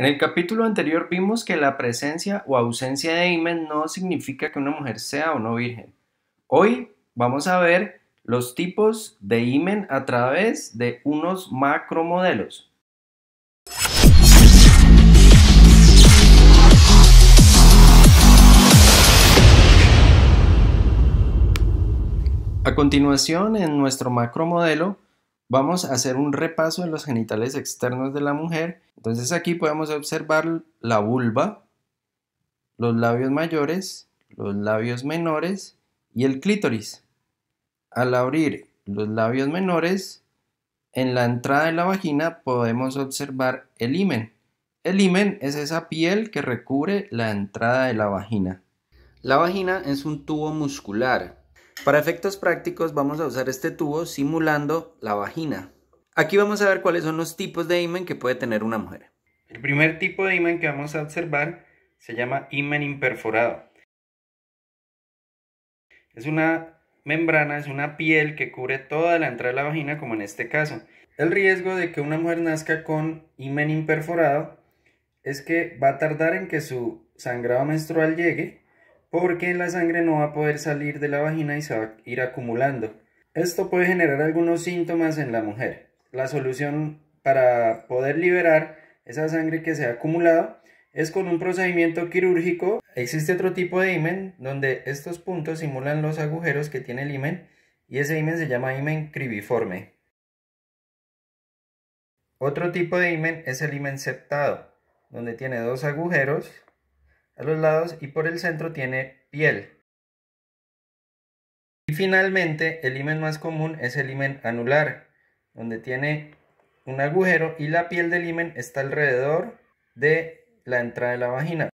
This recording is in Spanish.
En el capítulo anterior vimos que la presencia o ausencia de imen no significa que una mujer sea o no virgen. Hoy vamos a ver los tipos de imen a través de unos macromodelos. A continuación, en nuestro macromodelo, Vamos a hacer un repaso en los genitales externos de la mujer. Entonces aquí podemos observar la vulva, los labios mayores, los labios menores y el clítoris. Al abrir los labios menores, en la entrada de la vagina podemos observar el himen. El himen es esa piel que recubre la entrada de la vagina. La vagina es un tubo muscular para efectos prácticos vamos a usar este tubo simulando la vagina. Aquí vamos a ver cuáles son los tipos de imen que puede tener una mujer. El primer tipo de imen que vamos a observar se llama imen imperforado. Es una membrana, es una piel que cubre toda la entrada de la vagina como en este caso. El riesgo de que una mujer nazca con imen imperforado es que va a tardar en que su sangrado menstrual llegue porque la sangre no va a poder salir de la vagina y se va a ir acumulando. Esto puede generar algunos síntomas en la mujer. La solución para poder liberar esa sangre que se ha acumulado es con un procedimiento quirúrgico. Existe otro tipo de imen donde estos puntos simulan los agujeros que tiene el imen y ese imen se llama imen cribiforme. Otro tipo de imen es el imen septado, donde tiene dos agujeros los lados y por el centro tiene piel. Y finalmente, el himen más común es el imen anular, donde tiene un agujero y la piel del imen está alrededor de la entrada de la vagina.